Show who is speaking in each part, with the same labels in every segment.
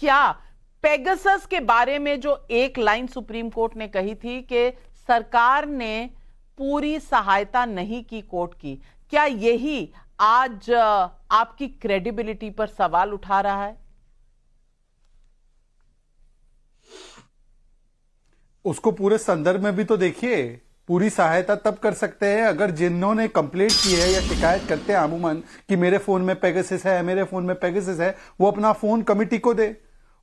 Speaker 1: क्या पेगसस के बारे में जो एक लाइन सुप्रीम कोर्ट ने कही थी कि सरकार ने पूरी सहायता नहीं की कोर्ट की क्या यही आज आपकी क्रेडिबिलिटी पर सवाल उठा रहा है
Speaker 2: उसको पूरे संदर्भ में भी तो देखिए पूरी सहायता तब कर सकते हैं अगर जिन्होंने कंप्लेंट की है या शिकायत करते हैं अमूमन कि मेरे फोन में पेगसिस है मेरे फोन में पेगसिस है वो अपना फोन कमिटी को दे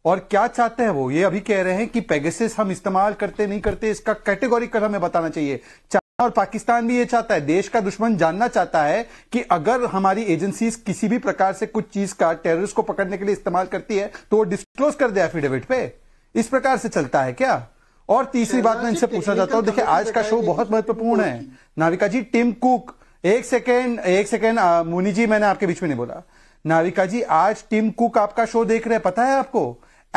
Speaker 2: और क्या चाहते हैं वो ये अभी कह रहे हैं कि पेगेसिस हम इस्तेमाल करते नहीं करते इसका कैटेगोरिकल हमें बताना चाहिए चाइना और पाकिस्तान भी ये चाहता है देश का दुश्मन जानना चाहता है कि अगर हमारी एजेंसीज किसी भी प्रकार से कुछ चीज का टेररिस्ट को पकड़ने के लिए इस्तेमाल करती है तो वो डिस्क्लोज कर दे एफिडेविट पे इस प्रकार से चलता है क्या और तीसरी बात मैं इनसे पूछना चाहता हूं देखिए आज का शो बहुत महत्वपूर्ण है नाविका जी टिम कुक एक सेकेंड एक सेकेंड मुनी जी मैंने आपके बीच में नहीं बोला नाविका जी आज टिम कुक आपका शो देख रहे हैं पता है आपको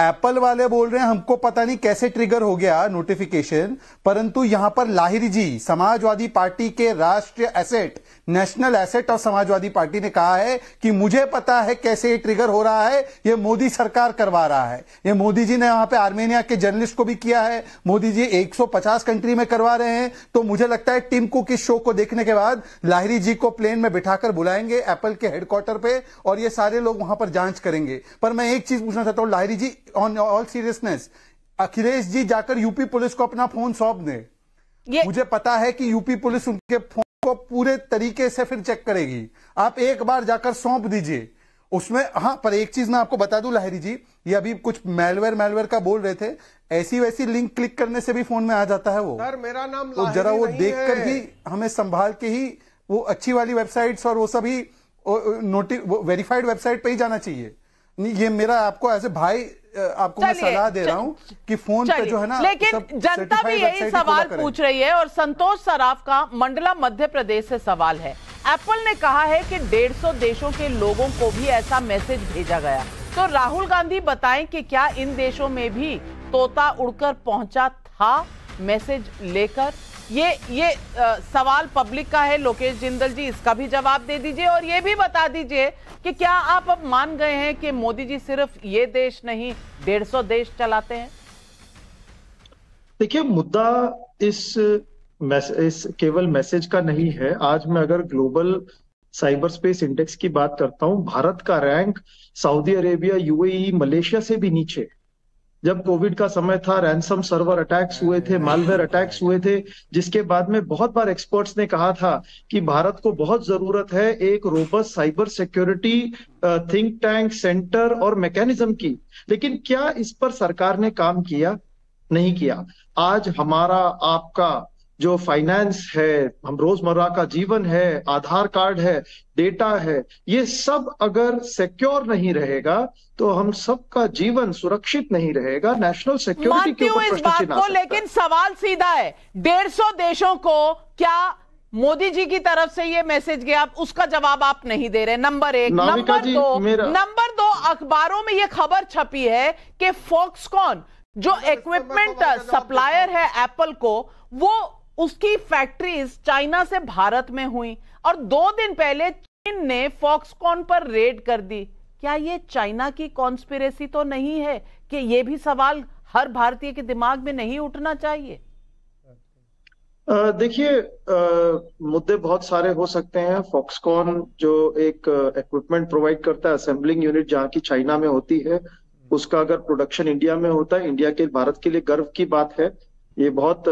Speaker 2: एप्पल वाले बोल रहे हैं हमको पता नहीं कैसे ट्रिगर हो गया नोटिफिकेशन परंतु यहां पर लाहिर जी समाजवादी पार्टी के राष्ट्रीय asset national asset of Samajwadi party ने कहा है कि मुझे पता है कैसे ये ट्रिगर हो रहा है ये मोदी सरकार करवा रहा है ये मोदी जी ने वहां पे आर्मेनिया के जर्नलिस्ट को भी किया है मोदी जी 150 कंट्री में करवा रहे हैं तो मुझे लगता है टीम कुक इस शो को देखने के बाद लाहिरी जी को प्लेन में बिठाकर बुलाएंगे एप्पल के हेडक्वार्टर पे और ये सारे लोग वहां पर जांच करेंगे पर मैं एक चीज पूछना चाहता हूं Lahiri ji on all seriousness Akhilesh ji जाकर यूपी पुलिस को अपना फोन सौंप दे मुझे पता है कि यूपी पुलिस उनके फोन को पूरे तरीके से फिर चेक करेगी आप एक बार जाकर सौंप दीजिए उसमें हाँ पर एक चीज मैं आपको बता दू लहरी जी ये अभी कुछ मेलवेयर मेलवेयर का बोल रहे थे ऐसी वैसी लिंक क्लिक करने से भी फोन में आ जाता है वो सर मेरा नाम तो जरा वो देख कर ही हमें संभाल के ही वो अच्छी वाली वेबसाइट्स और वो सभी नोटिस वेरीफाइड वेबसाइट पे ही जाना चाहिए ये मेरा आपको ऐसे ए भाई आपको मैं सलाह दे रहा हूँ कि फोन पे जो है ना लेकिन जनता भी यही सवाल पूछ
Speaker 1: रही है और संतोष सराफ का मंडला मध्य प्रदेश से सवाल है एप्पल ने कहा है कि 150 देशों के लोगों को भी ऐसा मैसेज भेजा गया तो राहुल गांधी बताएं कि क्या इन देशों में भी तोता उड़कर पहुंचा था मैसेज लेकर ये ये आ, सवाल पब्लिक का है लोकेश जिंदल जी इसका भी जवाब दे दीजिए और ये भी बता दीजिए कि क्या आप अब मान गए हैं कि मोदी जी सिर्फ ये देश नहीं डेढ़ सौ देश चलाते हैं
Speaker 3: देखिए मुद्दा इस इस केवल मैसेज का नहीं है आज मैं अगर ग्लोबल साइबर स्पेस इंडेक्स की बात करता हूं भारत का rank Saudi Arabia UAE Malaysia से भी नीचे है जब कोविड का समय था रैंसम सर्वर अटैक्स हुए थे मालवेयर अटैक्स हुए थे जिसके बाद में बहुत बार एक्सपर्ट्स ने कहा था कि भारत को बहुत जरूरत है एक robust cyber security think tank centre और मैकेनिज्म की लेकिन क्या इस पर सरकार ने काम किया नहीं किया आज हमारा आपका जो फाइनेंस है हम रोजमर्रा का जीवन है आधार कार्ड है डेटा है ये सब अगर सिक्योर नहीं रहेगा तो हम सबका जीवन सुरक्षित नहीं रहेगा नेशनल सिक्योरिटी के ऊपर इस बात को
Speaker 1: लेकिन सवाल सीधा है डेढ़ सौ देशों को क्या मोदी जी की तरफ से ये मैसेज गया उसका जवाब आप नहीं दे रहे नंबर एक नंबर दो नंबर दो अखबारों में ये खबर छपी है कि फोक्सकॉन जो इक्विपमेंट सप्लायर तो है एप्पल को वो उसकी फैक्ट्रीज चाइना से भारत में हुई और दो दिन पहले चीन ने फॉक्सकॉन पर रेड कर दी क्या ये चाइना की कॉन्स्पिरेसी तो नहीं है कि ये भी सवाल हर भारतीय के दिमाग में नहीं उठना चाहिए
Speaker 3: देखिए मुद्दे बहुत सारे हो सकते हैं फॉक्सकॉन जो एक इक्विपमेंट प्रोवाइड करता है असेंबलिंग यूनिट जहाँ की चाइना में होती है उसका अगर प्रोडक्शन इंडिया में होता है इंडिया के भारत के लिए गर्व की बात है ये बहुत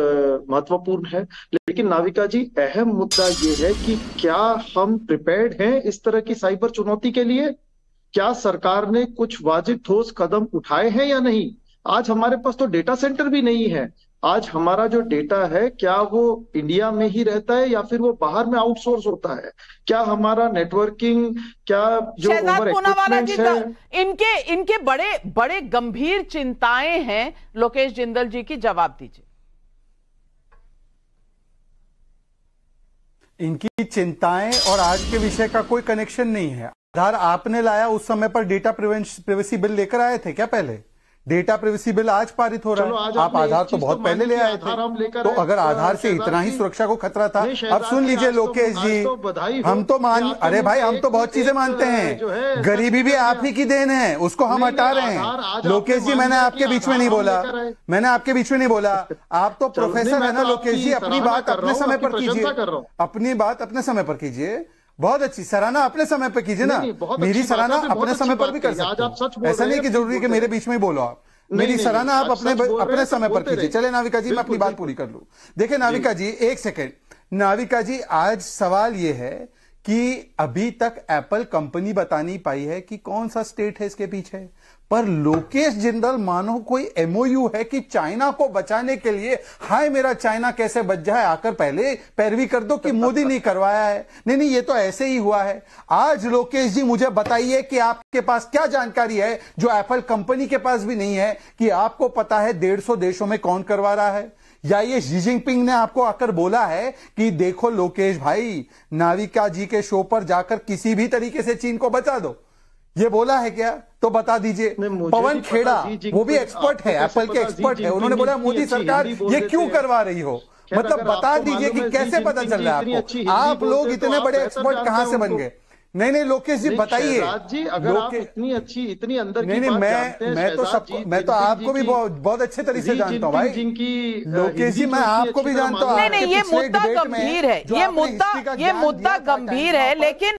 Speaker 3: महत्वपूर्ण है लेकिन नाविका जी अहम मुद्दा ये है कि क्या हम प्रिपेयर्ड हैं इस तरह की साइबर चुनौती के लिए क्या सरकार ने कुछ वाजिब ठोस कदम उठाए हैं या नहीं आज हमारे पास तो डेटा सेंटर भी नहीं है आज हमारा जो डेटा है क्या वो इंडिया में ही रहता है या फिर वो बाहर में आउटसोर्स होता है क्या हमारा नेटवर्किंग क्या जो है
Speaker 1: इनके इनके बड़े बड़े गंभीर चिंताएं हैं लोकेश जिंदल जी की जवाब दीजिए
Speaker 2: इनकी चिंताएं और आज के विषय का कोई कनेक्शन नहीं है आधार आपने लाया उस समय पर डेटा प्रिवेंस प्रिवेसी बिल लेकर आए थे क्या पहले डेटा प्रिवेसी बिल आज पारित हो रहा है आप आधार तो बहुत तो पहले ले आए थे तो अगर आधार से इतना ही सुरक्षा को खतरा था अब सुन लीजिए लोकेश जी तो हम तो मान अरे भाई हम तो बहुत चीजें मानते हैं गरीबी भी आप ही की देन है उसको हम हटा रहे हैं लोकेश जी मैंने आपके बीच में नहीं बोला मैंने आपके बीच में नहीं बोला आप तो प्रोफेसर है ना तो लोकेश जी अपनी बात अपने समय पर कीजिए अपनी बात अपने समय पर कीजिए बहुत अच्छी सराहना अपने समय पर कीजिए ना मेरी सराहना अपने समय पर भी कर सकते हैं ऐसा नहीं कि जरूरी कि तो मेरे बीच में ही बोलो आप मेरी सराहना आप अपने अपने समय पर कीजिए चले नाविका जी मैं अपनी बात पूरी कर लू देखिये नाविका जी एक सेकेंड नाविका जी आज सवाल ये है कि अभी तक एप्पल कंपनी बता नहीं पाई है कि कौन सा स्टेट है इसके पीछे पर लोकेश जिंदल मानो कोई एमओयू है कि चाइना को बचाने के लिए हाय मेरा चाइना कैसे बच जाए आकर पहले पैरवी कर दो कि मोदी नहीं करवाया है नहीं नहीं ये तो ऐसे ही हुआ है आज लोकेश जी मुझे बताइए कि आपके पास क्या जानकारी है जो एप्पल कंपनी के पास भी नहीं है कि आपको पता है डेढ़ देशों में कौन करवा रहा है या ये शी जिनपिंग ने आपको आकर बोला है कि देखो लोकेश भाई नाविका जी के शो पर जाकर किसी भी तरीके से चीन को बचा दो ये बोला है क्या तो बता दीजिए पवन खेड़ा वो भी एक्सपर्ट है एप्पल के एक्सपर्ट है उन्होंने बोला मोदी सरकार ये क्यों करवा रही हो मतलब बता दीजिए कि कैसे पता चल रहा है आपको आप लोग तो इतने बड़े एक्सपर्ट तो कहां से बन गए नहीं नहीं लोकेश जी बताइए जी अगर आप
Speaker 3: इतनी अच्छी इतनी अंदर नहीं, की नहीं, बात मैं, मैं तो सब मैं तो आपको भी
Speaker 2: बहुत बहुत अच्छे तरीके से जानता हूँ भाई जिनकी लोकेश जी मैं आपको भी जानता हूँ नहीं नहीं ये मुद्दा गंभीर
Speaker 1: है ये मुद्दा ये मुद्दा गंभीर है लेकिन